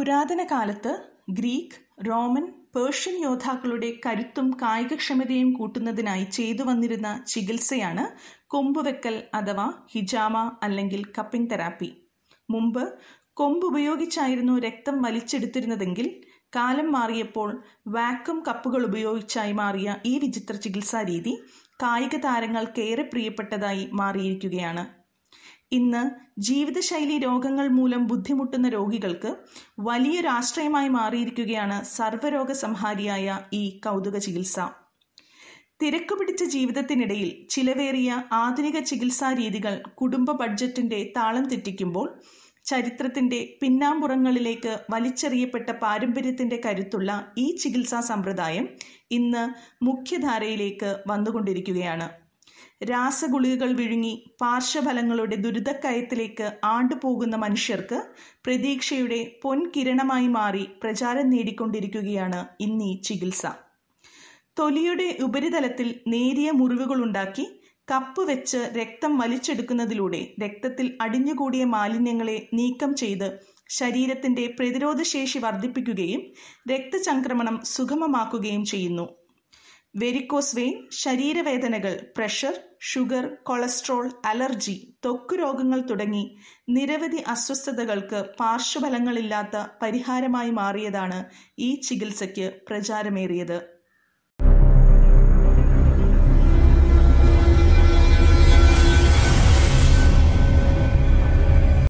പുരാതന കാലത്ത് Greek Roman Persian യോദ്ധാക്കളുടെ കരുത്തും കായികക്ഷമതയും കൂട്ടുന്നതിനായി ചെയ്തു വന്നിരുന്ന ചികിത്സയാണ് കൊമ്പുവെക്കൽ അഥവാ ഹിജാമ അല്ലെങ്കിൽ കപ്പിംഗ് തെറാപ്പി മുമ്പ് കൊമ്പ് ഉപയോഗിച്ചായിരുന്നു രക്തം വലിച്ചെടുത്തിരുന്നതെങ്കിൽ കാലം മാറിയപ്പോൾ വാക്വം കപ്പുകൾ ഉപയോഗിച്ചായി മാറിയ ഈ വിചിത്ര ചികിത്സാ രീതി കായിക താരങ്ങൾക്ക് ഏറെ പ്രിയപ്പെട്ടതായി മാറിയിരിക്കുകയാണ് ഇന്ന് ജീവിതശൈലി രോഗങ്ങൾ മൂലം ബുദ്ധിമുട്ടുന്ന രോഗികൾക്ക് വലിയൊരു ആശ്രയമായി മാറിയിരിക്കുകയാണ് സർവ്വരോഗ സംഹാരിയായ ഈ കൗതുക ചികിത്സ തിരക്കു പിടിച്ച ജീവിതത്തിനിടയിൽ ചിലവേറിയ ആധുനിക ചികിത്സാ രീതികൾ കുടുംബ ബഡ്ജറ്റിന്റെ താളം തെറ്റിക്കുമ്പോൾ ചരിത്രത്തിന്റെ പിന്നാമ്പുറങ്ങളിലേക്ക് വലിച്ചെറിയപ്പെട്ട പാരമ്പര്യത്തിന്റെ കരുത്തുള്ള ഈ ചികിത്സാ സമ്പ്രദായം ഇന്ന് മുഖ്യധാരയിലേക്ക് വന്നുകൊണ്ടിരിക്കുകയാണ് രാസഗുളികകൾ വിഴുങ്ങി പാർശ്വഫലങ്ങളുടെ ദുരിതക്കയത്തിലേക്ക് ആണ്ടുപോകുന്ന മനുഷ്യർക്ക് പ്രതീക്ഷയുടെ പൊൻകിരണമായി മാറി പ്രചാരം നേടിക്കൊണ്ടിരിക്കുകയാണ് ഇന്നീ ചികിത്സ തൊലിയുടെ ഉപരിതലത്തിൽ നേരിയ ഉണ്ടാക്കി കപ്പ് വെച്ച് രക്തം വലിച്ചെടുക്കുന്നതിലൂടെ രക്തത്തിൽ അടിഞ്ഞുകൂടിയ മാലിന്യങ്ങളെ നീക്കം ചെയ്ത് ശരീരത്തിന്റെ പ്രതിരോധശേഷി വർദ്ധിപ്പിക്കുകയും രക്തചംക്രമണം സുഗമമാക്കുകയും ചെയ്യുന്നു വെരിക്കോസ് വെയിൻ ശരീരവേദനകൾ പ്രഷർ ഷുഗർ കൊളസ്ട്രോൾ അലർജി ത്വക്ക് രോഗങ്ങൾ തുടങ്ങി നിരവധി അസ്വസ്ഥതകൾക്ക് പാർശ്വഫലങ്ങളില്ലാത്ത പരിഹാരമായി മാറിയതാണ് ഈ ചികിത്സയ്ക്ക് പ്രചാരമേറിയത്